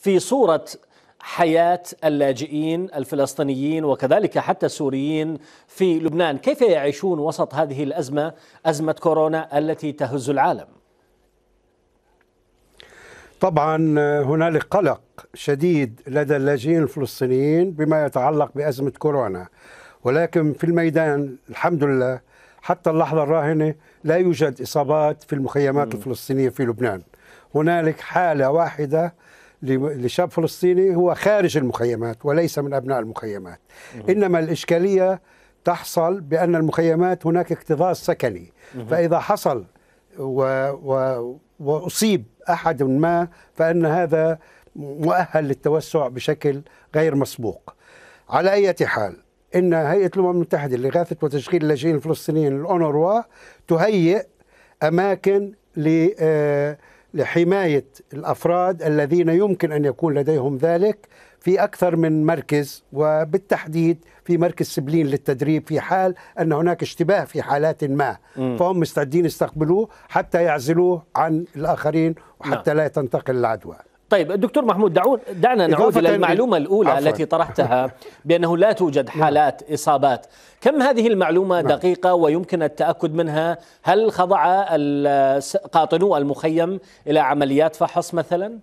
في صورة حياة اللاجئين الفلسطينيين وكذلك حتى السوريين في لبنان كيف يعيشون وسط هذه الأزمة أزمة كورونا التي تهز العالم طبعا هنالك قلق شديد لدى اللاجئين الفلسطينيين بما يتعلق بأزمة كورونا ولكن في الميدان الحمد لله حتى اللحظة الراهنة لا يوجد إصابات في المخيمات الفلسطينية في لبنان هنالك حالة واحدة لشاب فلسطيني هو خارج المخيمات وليس من أبناء المخيمات إنما الإشكالية تحصل بأن المخيمات هناك اكتظاظ سكني فإذا حصل و و وأصيب أحد ما فأن هذا مؤهل للتوسع بشكل غير مسبوق على أي حال إن هيئة الأمم المتحدة لإغاثة وتشغيل اللاجئين الفلسطينيين الأونروا تهيئ أماكن ل آه، لحماية الأفراد الذين يمكن أن يكون لديهم ذلك في أكثر من مركز وبالتحديد في مركز سبلين للتدريب في حال أن هناك اشتباه في حالات ما م. فهم مستعدين يستقبلوه حتى يعزلوه عن الآخرين وحتى لا, نعم. لا تنتقل العدوى طيب الدكتور محمود دعونا دعنا نعود الى المعلومه الاولى عفر. التي طرحتها بانه لا توجد نعم. حالات اصابات كم هذه المعلومه نعم. دقيقه ويمكن التاكد منها هل خضع قاطنو المخيم الى عمليات فحص مثلا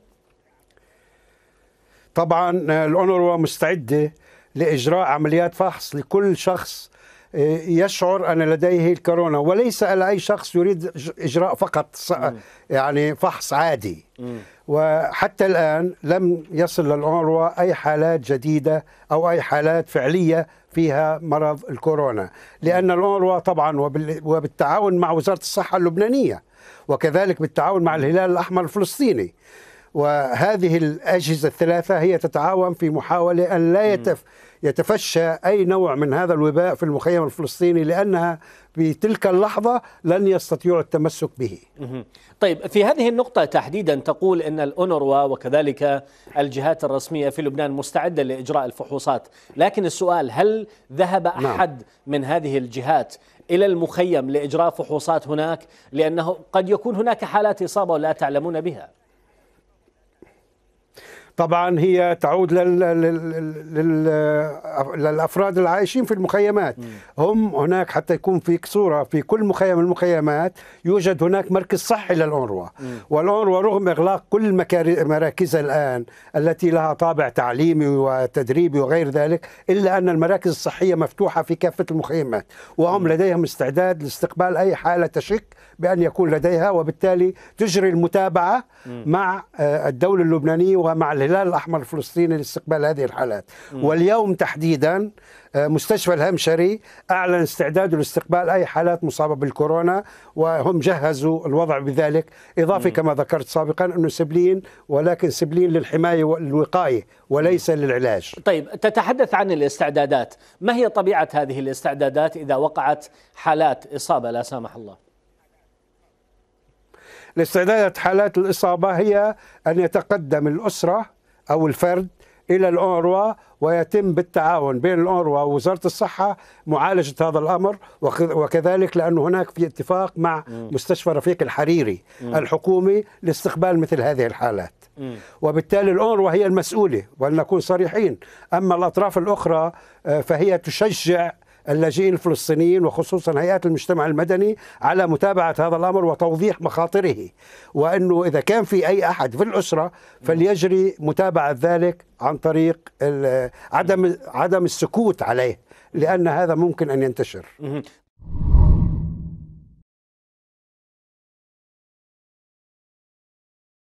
طبعا الأونروا مستعده لاجراء عمليات فحص لكل شخص إيه، يشعر أن لديه الكورونا وليس على أي شخص يريد إجراء فقط يعني فحص عادي وحتى الآن لم يصل للأونروا أي حالات جديدة أو أي حالات فعلية فيها مرض الكورونا لأن الأونروا طبعا وبالتعاون مع وزارة الصحة اللبنانية وكذلك بالتعاون مع الهلال الأحمر الفلسطيني وهذه الأجهزة الثلاثة هي تتعاون في محاولة أن لا يتف يتفشى أي نوع من هذا الوباء في المخيم الفلسطيني لأنها في تلك اللحظة لن يستطيعوا التمسك به طيب في هذه النقطة تحديدا تقول أن الأونروا وكذلك الجهات الرسمية في لبنان مستعدة لإجراء الفحوصات لكن السؤال هل ذهب نعم. أحد نعم. من هذه الجهات إلى المخيم لإجراء فحوصات هناك لأنه قد يكون هناك حالات إصابة لا تعلمون بها طبعا هي تعود للافراد العايشين في المخيمات هم هناك حتى يكون في صوره في كل مخيم المخيمات يوجد هناك مركز صحي للأونروا والأونروا رغم إغلاق كل مراكزها الآن التي لها طابع تعليمي وتدريبي وغير ذلك إلا أن المراكز الصحية مفتوحة في كافة المخيمات وهم لديهم استعداد لاستقبال أي حالة تشك بأن يكون لديها وبالتالي تجري المتابعة مع آه، الدولة اللبنانية ومع الهلال الأحمر الفلسطيني لاستقبال هذه الحالات واليوم تحديدا آه، مستشفى الهمشري أعلن استعداده لاستقبال أي حالات مصابة بالكورونا وهم جهزوا الوضع بذلك إضافة مم. كما ذكرت سابقا أنه سبلين ولكن سبلين للحماية والوقاية وليس مم. للعلاج طيب تتحدث عن الاستعدادات ما هي طبيعة هذه الاستعدادات إذا وقعت حالات إصابة لا سامح الله الاستعدادات حالات الإصابة هي أن يتقدم الأسرة أو الفرد إلى الأونروا ويتم بالتعاون بين الأونروا ووزارة الصحة معالجة هذا الأمر وكذلك لأن هناك في اتفاق مع مستشفى رفيق الحريري الحكومي لاستقبال مثل هذه الحالات وبالتالي الأونروا هي المسؤولة ولنكون صريحين أما الأطراف الأخرى آه، فهي تشجع اللاجئين الفلسطينيين وخصوصا هيئات المجتمع المدني على متابعة هذا الأمر وتوضيح مخاطره وأنه إذا كان في أي أحد في الأسرة فليجري متابعة ذلك عن طريق عدم عدم السكوت عليه لأن هذا ممكن أن ينتشر